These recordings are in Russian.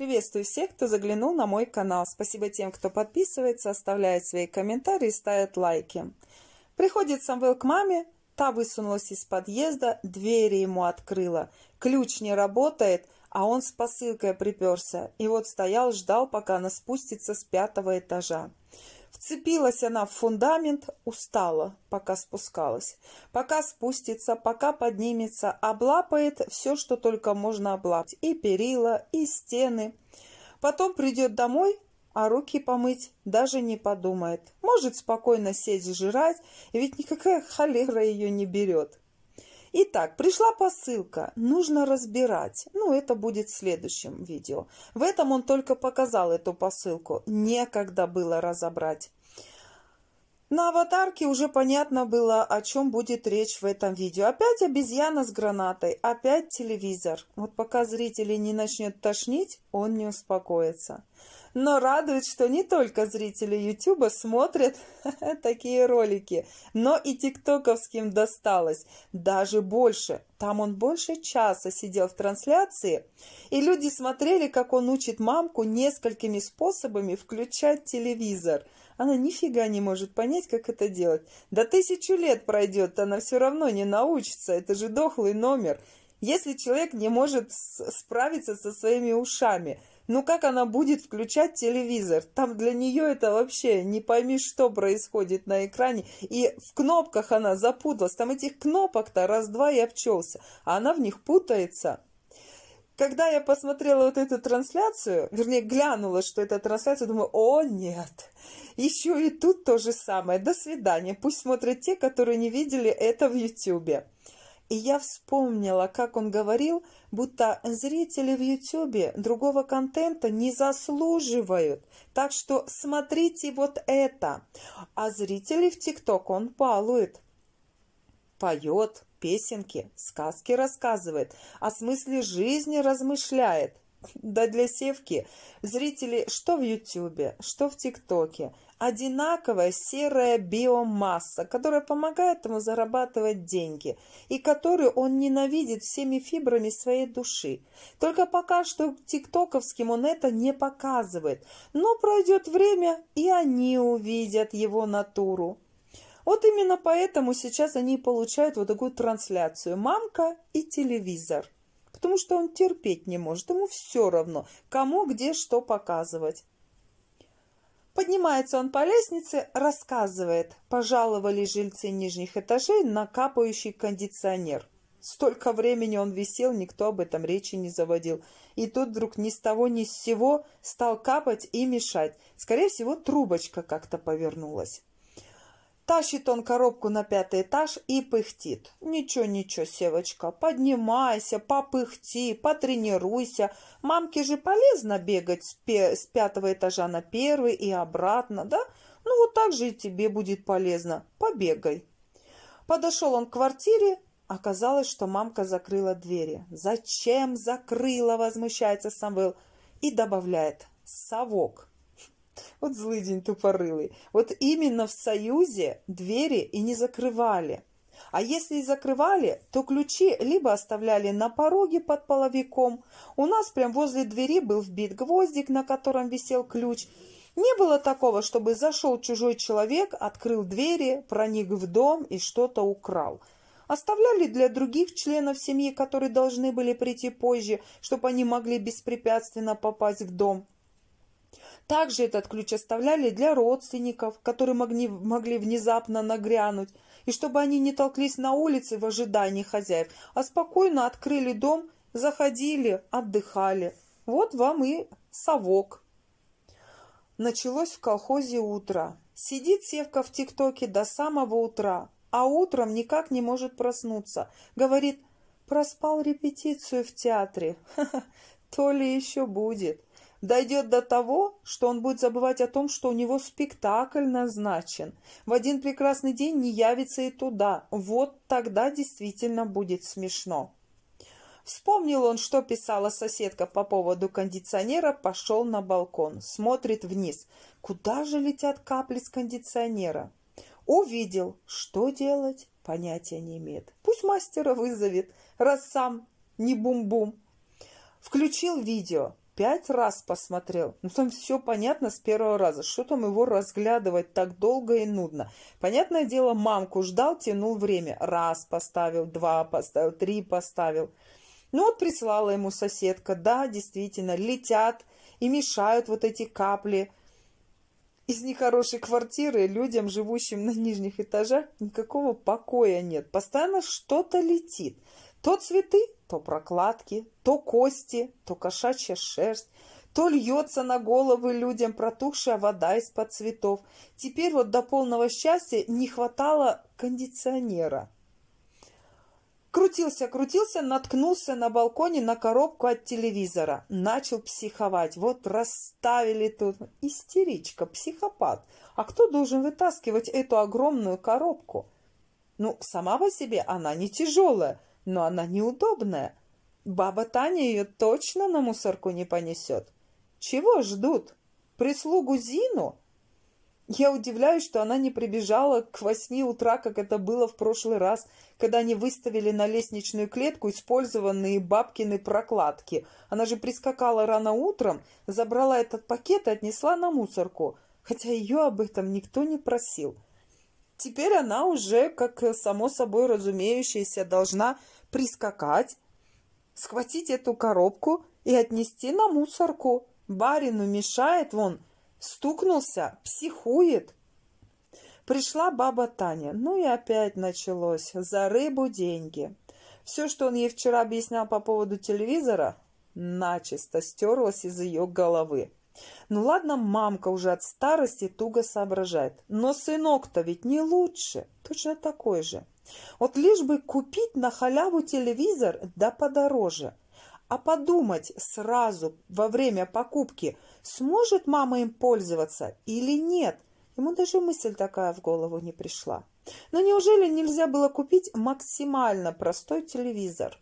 Приветствую всех, кто заглянул на мой канал. Спасибо тем, кто подписывается, оставляет свои комментарии, ставит лайки. Приходит Самвел к маме, та высунулась из подъезда, двери ему открыла. Ключ не работает, а он с посылкой приперся. И вот стоял, ждал, пока она спустится с пятого этажа. Вцепилась она в фундамент, устала, пока спускалась. Пока спустится, пока поднимется, облапает все, что только можно облапать. И перила, и стены. Потом придет домой, а руки помыть даже не подумает. Может спокойно сесть жрать, ведь никакая холера ее не берет. Итак, пришла посылка, нужно разбирать. Ну, это будет в следующем видео. В этом он только показал эту посылку, некогда было разобрать. На аватарке уже понятно было, о чем будет речь в этом видео. Опять обезьяна с гранатой, опять телевизор. Вот пока зрители не начнет тошнить, он не успокоится. Но радует, что не только зрители YouTube смотрят такие ролики, но и тиктоковским досталось. Даже больше. Там он больше часа сидел в трансляции, и люди смотрели, как он учит мамку несколькими способами включать телевизор – она нифига не может понять, как это делать. Да тысячу лет пройдет, она все равно не научится. Это же дохлый номер. Если человек не может справиться со своими ушами, ну как она будет включать телевизор? Там для нее это вообще не пойми, что происходит на экране. И в кнопках она запуталась. Там этих кнопок-то раз-два и обчелся. А она в них путается. Когда я посмотрела вот эту трансляцию, вернее, глянула, что это трансляция, думаю, о, нет, еще и тут то же самое. До свидания. Пусть смотрят те, которые не видели это в Ютьюбе. И я вспомнила, как он говорил, будто зрители в Ютьюбе другого контента не заслуживают. Так что смотрите вот это. А зрители в ТикТок он балует, поет, песенки, сказки рассказывает, о смысле жизни размышляет. Да для севки зрители что в Ютубе, что в ТикТоке. Одинаковая серая биомасса, которая помогает ему зарабатывать деньги и которую он ненавидит всеми фибрами своей души. Только пока что тиктоковским он это не показывает. Но пройдет время, и они увидят его натуру. Вот именно поэтому сейчас они получают вот такую трансляцию «Мамка» и «Телевизор». Потому что он терпеть не может, ему все равно, кому где что показывать. Поднимается он по лестнице, рассказывает, пожаловали жильцы нижних этажей на капающий кондиционер. Столько времени он висел, никто об этом речи не заводил. И тут вдруг ни с того ни с сего стал капать и мешать. Скорее всего, трубочка как-то повернулась. Тащит он коробку на пятый этаж и пыхтит. Ничего, ничего, Севочка, поднимайся, попыхти, потренируйся. Мамке же полезно бегать с, с пятого этажа на первый и обратно, да? Ну вот так же и тебе будет полезно. Побегай. Подошел он к квартире, оказалось, что мамка закрыла двери. «Зачем закрыла?» – возмущается Самвел и добавляет «совок». Вот злыдень тупорылый. Вот именно в Союзе двери и не закрывали. А если и закрывали, то ключи либо оставляли на пороге под половиком. У нас прям возле двери был вбит гвоздик, на котором висел ключ. Не было такого, чтобы зашел чужой человек, открыл двери, проник в дом и что-то украл. Оставляли для других членов семьи, которые должны были прийти позже, чтобы они могли беспрепятственно попасть в дом. Также этот ключ оставляли для родственников, которые могли, могли внезапно нагрянуть, и чтобы они не толклись на улице в ожидании хозяев, а спокойно открыли дом, заходили, отдыхали. Вот вам и совок. Началось в колхозе утро. Сидит Севка в ТикТоке до самого утра, а утром никак не может проснуться. Говорит, проспал репетицию в театре. то ли еще будет. Дойдет до того, что он будет забывать о том, что у него спектакль назначен. В один прекрасный день не явится и туда. Вот тогда действительно будет смешно. Вспомнил он, что писала соседка по поводу кондиционера, пошел на балкон, смотрит вниз. Куда же летят капли с кондиционера? Увидел, что делать, понятия не имеет. Пусть мастера вызовет, раз сам не бум-бум. Включил видео пять раз посмотрел. Ну, там все понятно с первого раза. Что там его разглядывать так долго и нудно? Понятное дело, мамку ждал, тянул время. Раз поставил, два поставил, три поставил. Ну, вот прислала ему соседка. Да, действительно, летят и мешают вот эти капли. Из нехорошей квартиры людям, живущим на нижних этажах, никакого покоя нет. Постоянно что-то летит. То цветы, то прокладки, то кости, то кошачья шерсть, то льется на головы людям протухшая вода из-под цветов. Теперь вот до полного счастья не хватало кондиционера. Крутился, крутился, наткнулся на балконе на коробку от телевизора. Начал психовать. Вот расставили тут. Истеричка, психопат. А кто должен вытаскивать эту огромную коробку? Ну, сама по себе она не тяжелая но она неудобная. Баба Таня ее точно на мусорку не понесет. Чего ждут? Прислугу Зину? Я удивляюсь, что она не прибежала к восьми утра, как это было в прошлый раз, когда они выставили на лестничную клетку использованные бабкины прокладки. Она же прискакала рано утром, забрала этот пакет и отнесла на мусорку, хотя ее об этом никто не просил. Теперь она уже, как э, само собой разумеющееся, должна прискакать, схватить эту коробку и отнести на мусорку. Барину мешает, вон, стукнулся, психует. Пришла баба Таня, ну и опять началось, за рыбу деньги. Все, что он ей вчера объяснял по поводу телевизора, начисто стерлось из ее головы. Ну ладно, мамка уже от старости туго соображает. Но сынок-то ведь не лучше, точно такой же. Вот лишь бы купить на халяву телевизор, да подороже. А подумать сразу во время покупки, сможет мама им пользоваться или нет. Ему даже мысль такая в голову не пришла. Но неужели нельзя было купить максимально простой телевизор?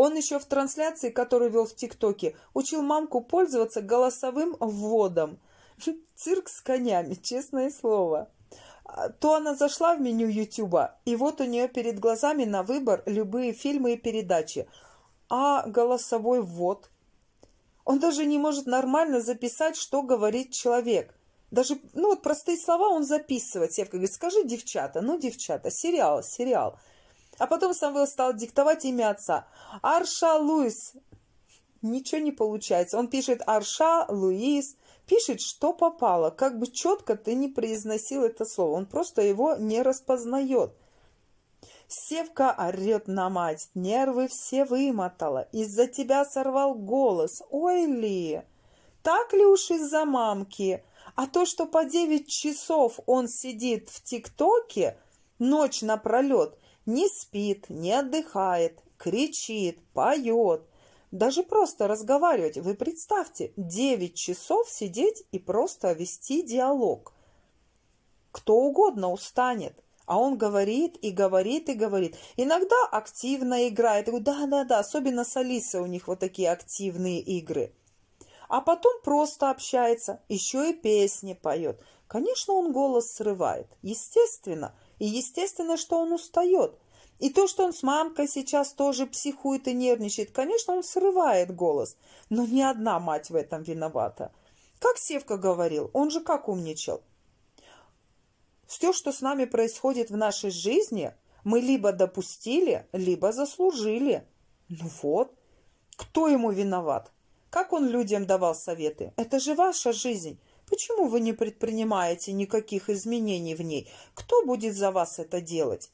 Он еще в трансляции, которую вел в ТикТоке, учил мамку пользоваться голосовым вводом. Цирк с конями, честное слово. А, то она зашла в меню Ютуба, и вот у нее перед глазами на выбор любые фильмы и передачи. А голосовой ввод? Он даже не может нормально записать, что говорит человек. Даже, ну вот простые слова он записывает. Севка говорит, скажи, девчата, ну, девчата, сериал, сериал. А потом Самвел стал диктовать имя отца. Арша Луис. Ничего не получается. Он пишет Арша Луис. Пишет, что попало. Как бы четко ты не произносил это слово. Он просто его не распознает. Севка орет на мать. Нервы все вымотала. Из-за тебя сорвал голос. Ой ли! Так ли уж из-за мамки? А то, что по девять часов он сидит в ТикТоке, ночь напролет – не спит, не отдыхает, кричит, поет. Даже просто разговаривать. Вы представьте, 9 часов сидеть и просто вести диалог. Кто угодно устанет. А он говорит и говорит и говорит. Иногда активно играет. Да-да-да, особенно с Алисой у них вот такие активные игры. А потом просто общается, еще и песни поет. Конечно, он голос срывает. Естественно, и естественно, что он устает. И то, что он с мамкой сейчас тоже психует и нервничает, конечно, он срывает голос. Но ни одна мать в этом виновата. Как Севка говорил, он же как умничал. Все, что с нами происходит в нашей жизни, мы либо допустили, либо заслужили. Ну вот. Кто ему виноват? Как он людям давал советы? Это же ваша жизнь. Почему вы не предпринимаете никаких изменений в ней? Кто будет за вас это делать?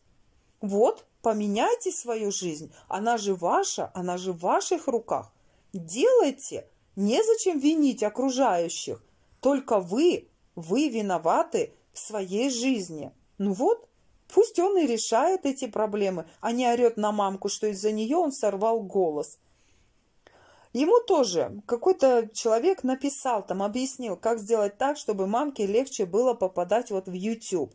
Вот, поменяйте свою жизнь. Она же ваша, она же в ваших руках. Делайте. Незачем винить окружающих. Только вы, вы виноваты в своей жизни. Ну вот, пусть он и решает эти проблемы, а не орет на мамку, что из-за нее он сорвал голос. Ему тоже какой-то человек написал, там объяснил, как сделать так, чтобы мамке легче было попадать вот в YouTube.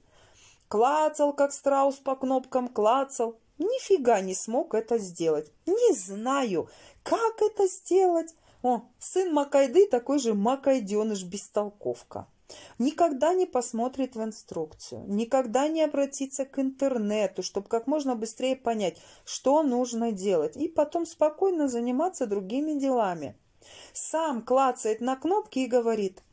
Клацал, как страус по кнопкам, клацал. Нифига не смог это сделать. Не знаю, как это сделать. О, сын Макайды такой же макайденыш бестолковка никогда не посмотрит в инструкцию, никогда не обратится к интернету, чтобы как можно быстрее понять, что нужно делать, и потом спокойно заниматься другими делами. Сам клацает на кнопки и говорит,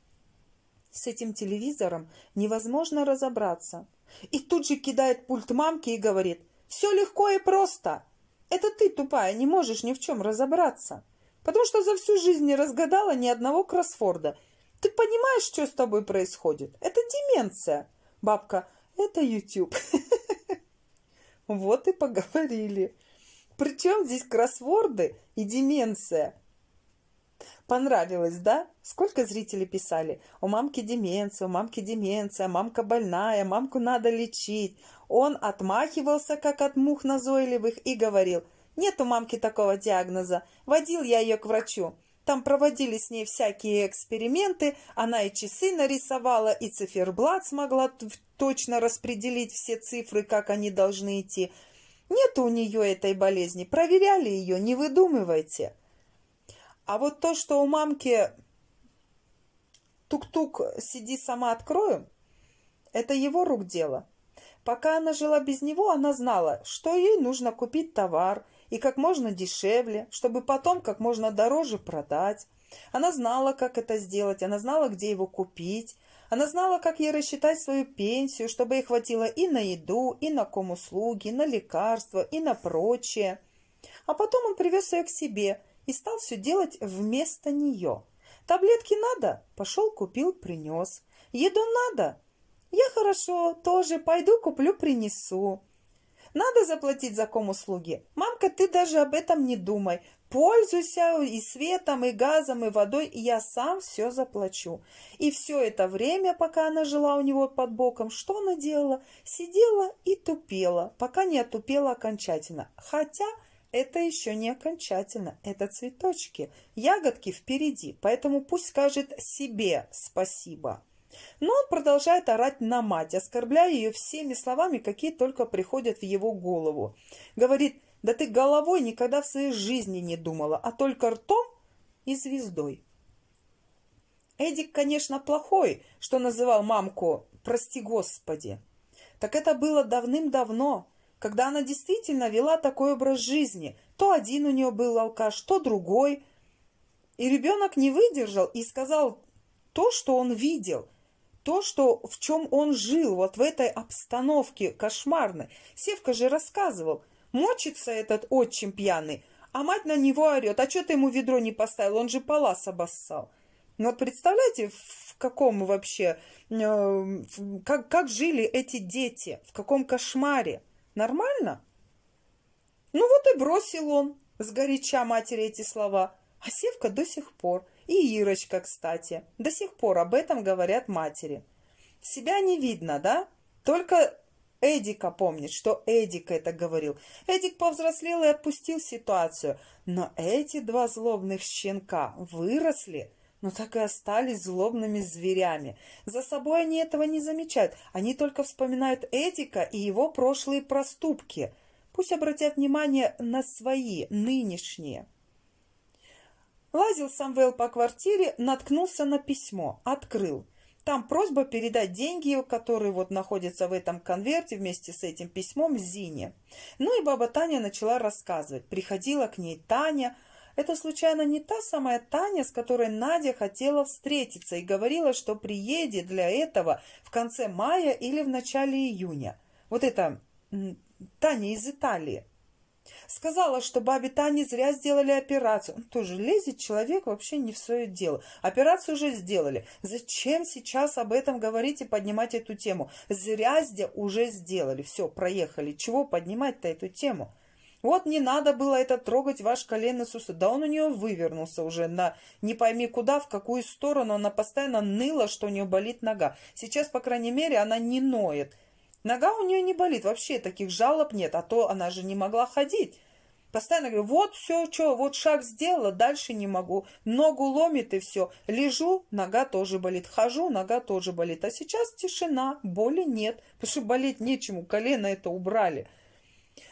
с этим телевизором невозможно разобраться. И тут же кидает пульт мамки и говорит, все легко и просто. Это ты, тупая, не можешь ни в чем разобраться потому что за всю жизнь не разгадала ни одного кроссфорда ты понимаешь, что с тобой происходит? Это деменция. Бабка, это YouTube. Вот и поговорили. Причем здесь кроссворды и деменция? Понравилось, да? Сколько зрителей писали? У мамки деменция, у мамки деменция, мамка больная, мамку надо лечить. Он отмахивался, как от мух назойливых, и говорил, нет у мамки такого диагноза, водил я ее к врачу. Там проводили с ней всякие эксперименты, она и часы нарисовала, и циферблат смогла точно распределить все цифры, как они должны идти. Нет у нее этой болезни, проверяли ее, не выдумывайте. А вот то, что у мамки тук-тук, сиди, сама открою, это его рук дело. Пока она жила без него, она знала, что ей нужно купить товар – и как можно дешевле, чтобы потом как можно дороже продать. Она знала, как это сделать, она знала, где его купить, она знала, как ей рассчитать свою пенсию, чтобы ей хватило и на еду, и на комуслуги, и на лекарства, и на прочее. А потом он привез ее к себе и стал все делать вместо нее. Таблетки надо? Пошел, купил, принес. Еду надо? Я хорошо, тоже пойду куплю, принесу. Надо заплатить за ком услуги. Мамка, ты даже об этом не думай. Пользуйся и светом, и газом, и водой, и я сам все заплачу. И все это время, пока она жила у него под боком, что она делала? Сидела и тупела, пока не отупела окончательно. Хотя это еще не окончательно, это цветочки. Ягодки впереди, поэтому пусть скажет себе спасибо. Но он продолжает орать на мать, оскорбляя ее всеми словами, какие только приходят в его голову. Говорит, да ты головой никогда в своей жизни не думала, а только ртом и звездой. Эдик, конечно, плохой, что называл мамку «прости господи». Так это было давным-давно, когда она действительно вела такой образ жизни. То один у нее был алкаш, то другой. И ребенок не выдержал и сказал то, что он видел – то, что, в чем он жил, вот в этой обстановке кошмарной. Севка же рассказывал, мочится этот отчим пьяный, а мать на него орет, а что ты ему ведро не поставил, он же палас обоссал. Ну вот представляете, в каком вообще, э, как, как жили эти дети, в каком кошмаре. Нормально? Ну вот и бросил он с горяча матери эти слова. А Севка до сих пор – и Ирочка, кстати. До сих пор об этом говорят матери. Себя не видно, да? Только Эдика помнит, что Эдик это говорил. Эдик повзрослел и отпустил ситуацию. Но эти два злобных щенка выросли, но так и остались злобными зверями. За собой они этого не замечают. Они только вспоминают Эдика и его прошлые проступки. Пусть обратят внимание на свои, нынешние. Лазил Самвел по квартире, наткнулся на письмо, открыл. Там просьба передать деньги, которые вот находятся в этом конверте вместе с этим письмом Зине. Ну и баба Таня начала рассказывать. Приходила к ней Таня. Это случайно не та самая Таня, с которой Надя хотела встретиться и говорила, что приедет для этого в конце мая или в начале июня. Вот это Таня из Италии. Сказала, что бабе Тане зря сделали операцию. Ну, тоже лезет человек вообще не в свое дело. Операцию уже сделали. Зачем сейчас об этом говорить и поднимать эту тему? Зря уже сделали. Все, проехали. Чего поднимать-то эту тему? Вот не надо было это трогать, ваш коленный сустав. Да он у нее вывернулся уже на не пойми куда, в какую сторону. Она постоянно ныла, что у нее болит нога. Сейчас, по крайней мере, она не ноет. Нога у нее не болит, вообще таких жалоб нет, а то она же не могла ходить. Постоянно говорю, вот все, что, вот шаг сделала, дальше не могу. Ногу ломит и все. Лежу, нога тоже болит. Хожу, нога тоже болит. А сейчас тишина, боли нет, потому что болеть нечему, колено это убрали.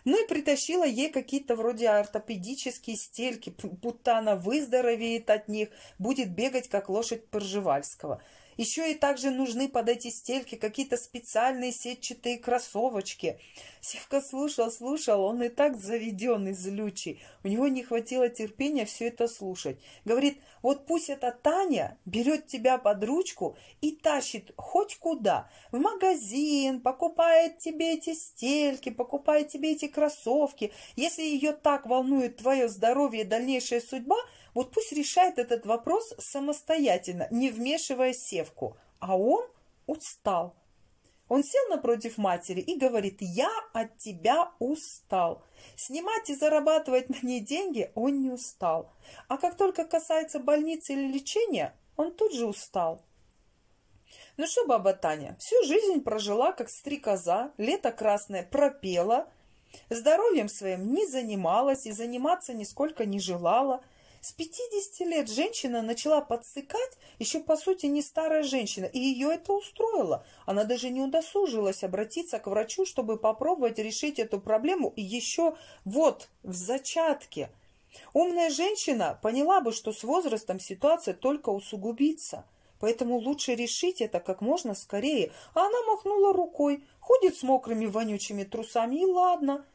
Ну и притащила ей какие-то вроде ортопедические стельки, будто она выздоровеет от них, будет бегать, как лошадь Поржевальского. Еще и также нужны под эти стельки какие-то специальные сетчатые кроссовочки. Севка слушал, слушал, он и так заведенный, злючий. У него не хватило терпения все это слушать. Говорит, вот пусть эта Таня берет тебя под ручку и тащит хоть куда. В магазин, покупает тебе эти стельки, покупает тебе эти кроссовки. Если ее так волнует твое здоровье и дальнейшая судьба – вот пусть решает этот вопрос самостоятельно, не вмешивая севку. А он устал. Он сел напротив матери и говорит, я от тебя устал. Снимать и зарабатывать на ней деньги он не устал. А как только касается больницы или лечения, он тут же устал. Ну что, баба Таня, всю жизнь прожила как стрекоза, лето красное пропела, здоровьем своим не занималась и заниматься нисколько не желала – с 50 лет женщина начала подсыкать, еще по сути не старая женщина, и ее это устроило. Она даже не удосужилась обратиться к врачу, чтобы попробовать решить эту проблему еще вот в зачатке. Умная женщина поняла бы, что с возрастом ситуация только усугубится. Поэтому лучше решить это как можно скорее. А она махнула рукой. Ходит с мокрыми вонючими трусами, и ладно.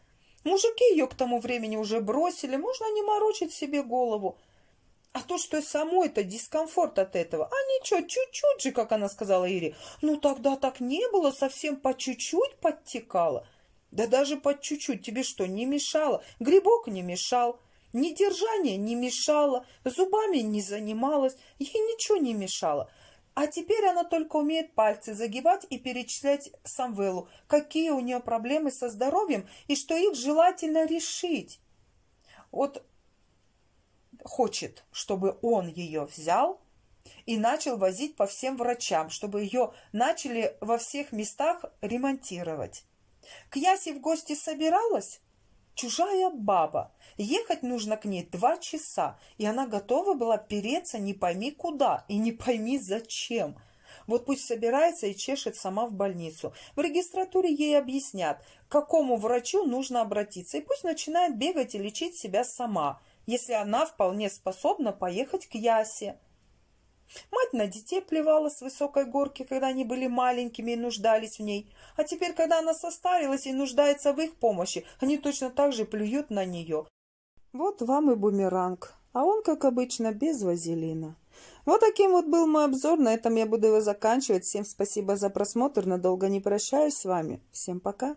Мужики ее к тому времени уже бросили, можно не морочить себе голову. А то, что самой-то дискомфорт от этого. А ничего, чуть-чуть же, как она сказала Ире. Ну, тогда так не было, совсем по чуть-чуть подтекало. Да даже по чуть-чуть тебе что, не мешало? Грибок не мешал, недержание не мешало, зубами не занималась, ей ничего не мешало. А теперь она только умеет пальцы загибать и перечислять Самвелу, какие у нее проблемы со здоровьем и что их желательно решить. Вот хочет, чтобы он ее взял и начал возить по всем врачам, чтобы ее начали во всех местах ремонтировать. К Ясе в гости собиралась? Чужая баба. Ехать нужно к ней два часа, и она готова была переться не пойми куда и не пойми зачем. Вот пусть собирается и чешет сама в больницу. В регистратуре ей объяснят, к какому врачу нужно обратиться, и пусть начинает бегать и лечить себя сама, если она вполне способна поехать к Ясе. Мать на детей плевала с высокой горки, когда они были маленькими и нуждались в ней. А теперь, когда она состарилась и нуждается в их помощи, они точно так же плюют на нее. Вот вам и бумеранг. А он, как обычно, без вазелина. Вот таким вот был мой обзор. На этом я буду его заканчивать. Всем спасибо за просмотр. Надолго не прощаюсь с вами. Всем пока.